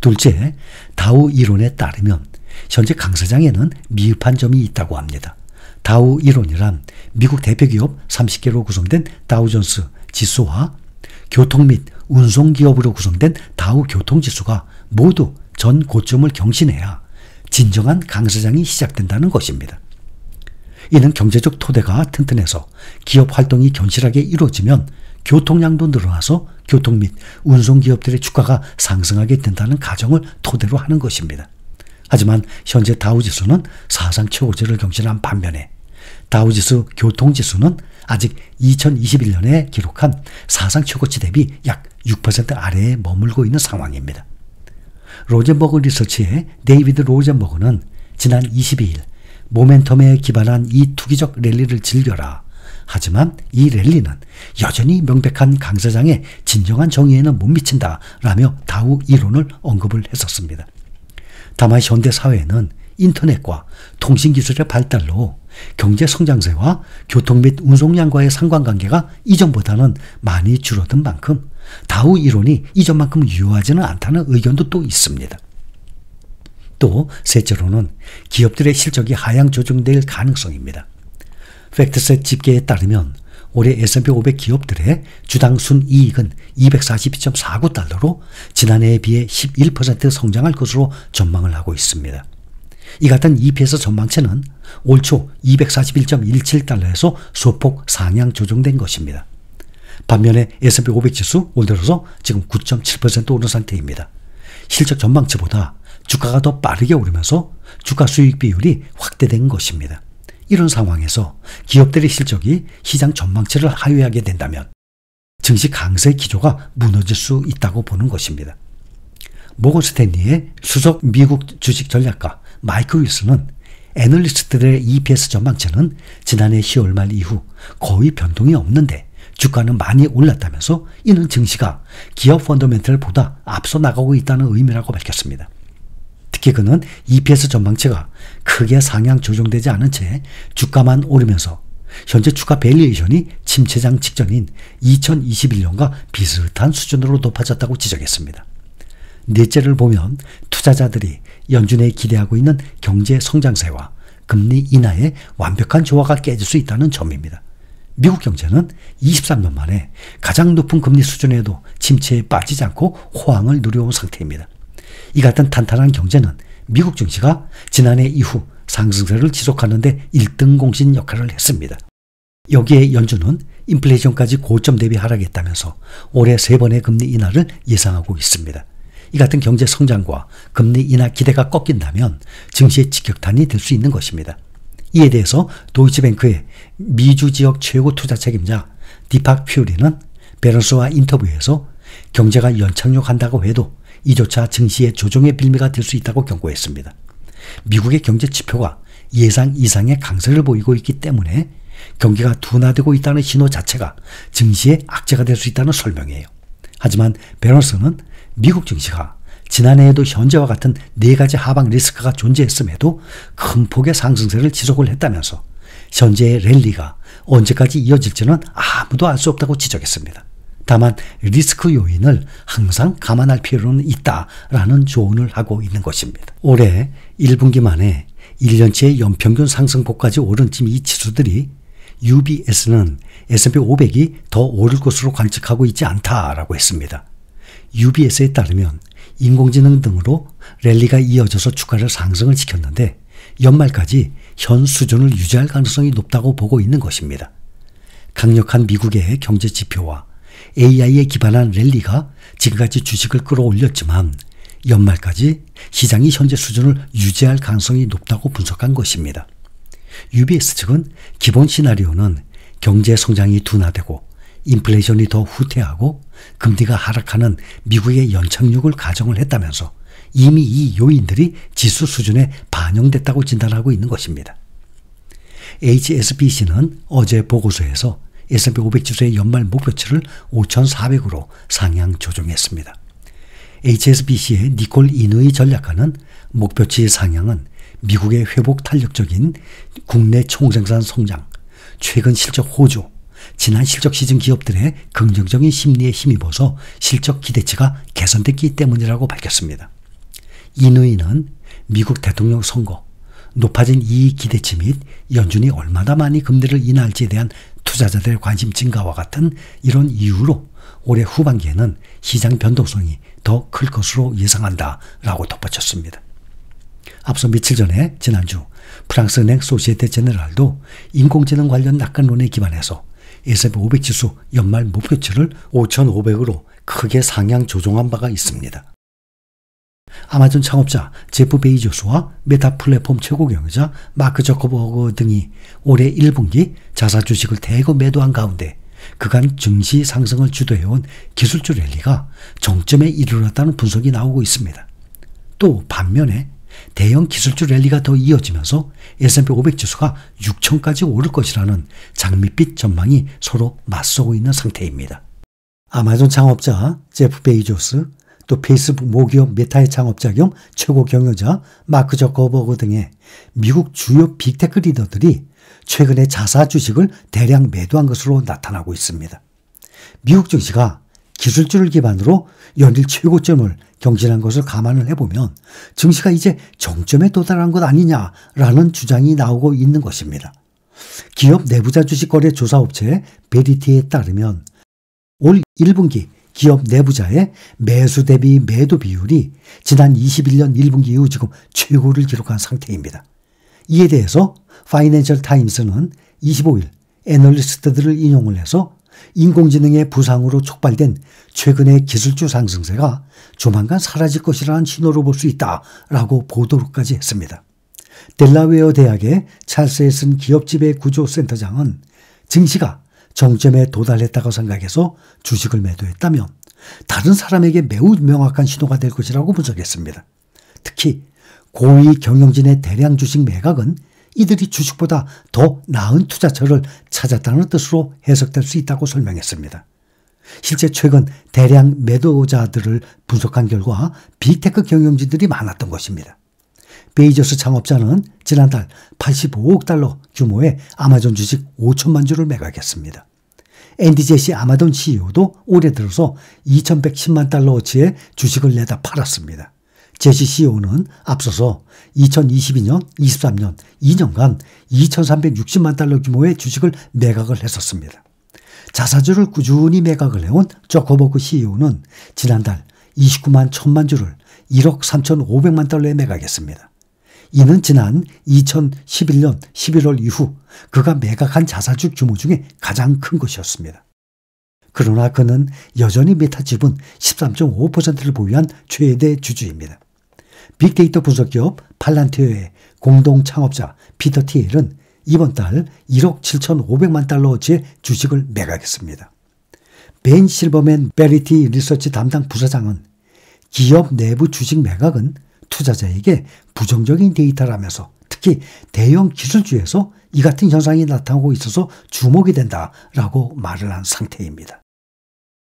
둘째, 다우 이론에 따르면 현재 강사장에는 미흡한 점이 있다고 합니다. 다우 이론이란 미국 대표기업 30개로 구성된 다우존스 지수와 교통 및 운송기업으로 구성된 다우 교통지수가 모두 전 고점을 경신해야 진정한 강사장이 시작된다는 것입니다. 이는 경제적 토대가 튼튼해서 기업 활동이 견실하게 이루어지면 교통량도 늘어나서 교통 및 운송기업들의 주가가 상승하게 된다는 가정을 토대로 하는 것입니다. 하지만 현재 다우지수는 사상 최고치를 경신한 반면에 다우지수 교통지수는 아직 2021년에 기록한 사상 최고치 대비 약 6% 아래에 머물고 있는 상황입니다. 로젠버그 리서치의 데이비드 로젠버그는 지난 22일 모멘텀에 기반한 이 투기적 랠리를 즐겨라 하지만 이 랠리는 여전히 명백한 강 사장의 진정한 정의에는 못 미친다라며 다우 이론을 언급을 했었습니다. 다만 현대 사회는 인터넷과 통신기술의 발달로 경제 성장세와 교통 및 운송량과의 상관관계가 이전보다는 많이 줄어든 만큼 다우 이론이 이전만큼 유효하지는 않다는 의견도 또 있습니다. 또 셋째로는 기업들의 실적이 하향 조정될 가능성입니다. 팩트셋 집계에 따르면 올해 S&P 500 기업들의 주당 순이익은 242.49달러로 지난해에 비해 11% 성장할 것으로 전망을 하고 있습니다. 이 같은 EPS 전망치는 올초 241.17달러에서 소폭 상향 조정된 것입니다. 반면에 S&P 500 지수 올 들어서 지금 9.7% 오른 상태입니다. 실적 전망치보다 주가가 더 빠르게 오르면서 주가 수익 비율이 확대된 것입니다. 이런 상황에서 기업들의 실적이 시장 전망치를 하회하게 된다면 증시 강세 기조가 무너질 수 있다고 보는 것입니다. 모건 스탠리의 수석 미국 주식 전략가 마이크 윌슨은 애널리스트들의 EPS 전망치는 지난해 10월 말 이후 거의 변동이 없는데 주가는 많이 올랐다면서 이는 증시가 기업 펀더멘털보다 앞서 나가고 있다는 의미라고 밝혔습니다. 특히 그는 EPS 전망치가 크게 상향 조정되지 않은 채 주가만 오르면서 현재 주가 밸리에이션이 침체장 직전인 2021년과 비슷한 수준으로 높아졌다고 지적했습니다. 넷째를 보면 투자자들이 연준에 기대하고 있는 경제 성장세와 금리 인하의 완벽한 조화가 깨질 수 있다는 점입니다. 미국 경제는 23년 만에 가장 높은 금리 수준에도 침체에 빠지지 않고 호황을 누려온 상태입니다. 이 같은 탄탄한 경제는 미국 증시가 지난해 이후 상승세를 지속하는데 1등 공신 역할을 했습니다. 여기에 연준은 인플레이션까지 고점 대비 하락했다면서 올해 세 번의 금리 인하를 예상하고 있습니다. 이 같은 경제 성장과 금리 인하 기대가 꺾인다면 증시의 직격탄이 될 수 있는 것입니다. 이에 대해서 도이치뱅크의 미주 지역 최고 투자 책임자 디팍 퓨리는 베런스와 인터뷰에서 경제가 연착륙한다고 해도 이조차 증시의 조정의 빌미가 될 수 있다고 경고했습니다. 미국의 경제 지표가 예상 이상의 강세를 보이고 있기 때문에 경기가 둔화되고 있다는 신호 자체가 증시의 악재가 될 수 있다는 설명이에요. 하지만 베너스는 미국 증시가 지난해에도 현재와 같은 네 가지 하방 리스크가 존재했음에도 큰 폭의 상승세를 지속을 했다면서 현재의 랠리가 언제까지 이어질지는 아무도 알 수 없다고 지적했습니다. 다만 리스크 요인을 항상 감안할 필요는 있다라는 조언을 하고 있는 것입니다. 올해 1분기 만에 1년치의 연평균 상승폭까지 오른 지금 이 지수들이 UBS는 S&P 500이 더 오를 것으로 관측하고 있지 않다라고 했습니다. UBS에 따르면 인공지능 등으로 랠리가 이어져서 주가를 상승을 시켰는데 연말까지 현 수준을 유지할 가능성이 높다고 보고 있는 것입니다. 강력한 미국의 경제 지표와 AI에 기반한 랠리가 지금까지 주식을 끌어올렸지만 연말까지 시장이 현재 수준을 유지할 가능성이 높다고 분석한 것입니다. UBS 측은 기본 시나리오는 경제 성장이 둔화되고 인플레이션이 더 후퇴하고 금리가 하락하는 미국의 연착륙을 가정을 했다면서 이미 이 요인들이 지수 수준에 반영됐다고 진단하고 있는 것입니다. HSBC는 어제 보고서에서 S&P 500 지수의 연말 목표치를 5,400으로 상향 조정했습니다. HSBC의 니콜 이누이 전략가는 목표치 상향은 미국의 회복 탄력적인 국내 총생산 성장, 최근 실적 호조, 지난 실적 시즌 기업들의 긍정적인 심리에 힘입어서 실적 기대치가 개선됐기 때문이라고 밝혔습니다. 이누이는 미국 대통령 선거, 높아진 이익 기대치 및 연준이 얼마나 많이 금리를 인할지에 대한 투자자들의 관심 증가와 같은 이런 이유로 올해 후반기에는 시장 변동성이 더 클 것으로 예상한다라고 덧붙였습니다. 앞서 며칠 전에 지난주 프랑스 은행 소시에테 제네랄도 인공지능 관련 낙관론에 기반해서 S&P 500 지수 연말 목표치를 5,500으로 크게 상향 조정한 바가 있습니다. 아마존 창업자 제프 베이조스와 메타 플랫폼 최고 경영자 마크 저커버그 등이 올해 1분기 자사 주식을 대거 매도한 가운데 그간 증시 상승을 주도해온 기술주 랠리가 정점에 이르렀다는 분석이 나오고 있습니다. 또 반면에 대형 기술주 랠리가 더 이어지면서 S&P 500 지수가 6천까지 오를 것이라는 장밋빛 전망이 서로 맞서고 있는 상태입니다. 아마존 창업자 제프 베이조스, 또 페이스북 모기업 메타의 창업자 겸 최고 경영자 마크 저커버그 등의 미국 주요 빅테크 리더들이 최근에 자사 주식을 대량 매도한 것으로 나타나고 있습니다. 미국 증시가 기술주를 기반으로 연일 최고점을 경신한 것을 감안을 해보면 증시가 이제 정점에 도달한 것 아니냐라는 주장이 나오고 있는 것입니다. 기업 내부자 주식거래 조사업체 베리티에 따르면 올 1분기 기업 내부자의 매수 대비 매도 비율이 지난 21년 1분기 이후 지금 최고를 기록한 상태입니다. 이에 대해서 파이낸셜 타임스는 25일 애널리스트들을 인용을 해서 인공지능의 부상으로 촉발된 최근의 기술주 상승세가 조만간 사라질 것이라는 신호로 볼 수 있다라고 보도까지 했습니다. 델라웨어 대학의 찰스 에슨 기업지배 구조센터장은 증시가 정점에 도달했다고 생각해서 주식을 매도했다면 다른 사람에게 매우 명확한 신호가 될 것이라고 분석했습니다. 특히 고위 경영진의 대량 주식 매각은 이들이 주식보다 더 나은 투자처를 찾았다는 뜻으로 해석될 수 있다고 설명했습니다. 실제 최근 대량 매도자들을 분석한 결과 빅테크 경영진들이 많았던 것입니다. 베이저스 창업자는 지난달 85억 달러 규모의 아마존 주식 5천만 주를 매각했습니다. 앤디 제시 아마존 CEO도 올해 들어서 2,110만 달러어치의 주식을 내다 팔았습니다. 제시 CEO는 앞서서 2022년, 23년 2년간 2,360만 달러 규모의 주식을 매각을 했었습니다. 자사주를 꾸준히 매각을 해온 조커버그 CEO는 지난달 29만 1천만 주를 1억 3,500만 달러에 매각했습니다. 이는 지난 2011년 11월 이후 그가 매각한 자사주 규모 중에 가장 큰 것이었습니다. 그러나 그는 여전히 메타 지분 13.5%를 보유한 최대 주주입니다. 빅데이터 분석기업 팔란테어의 공동 창업자 피터 티엘은 이번 달 1억 7,500만 달러어치의 주식을 매각했습니다. 벤 실버맨 베리티 리서치 담당 부사장은 기업 내부 주식 매각은 투자자에게 부정적인 데이터라면서 특히 대형 기술주에서 이 같은 현상이 나타나고 있어서 주목이 된다라고 말을 한 상태입니다.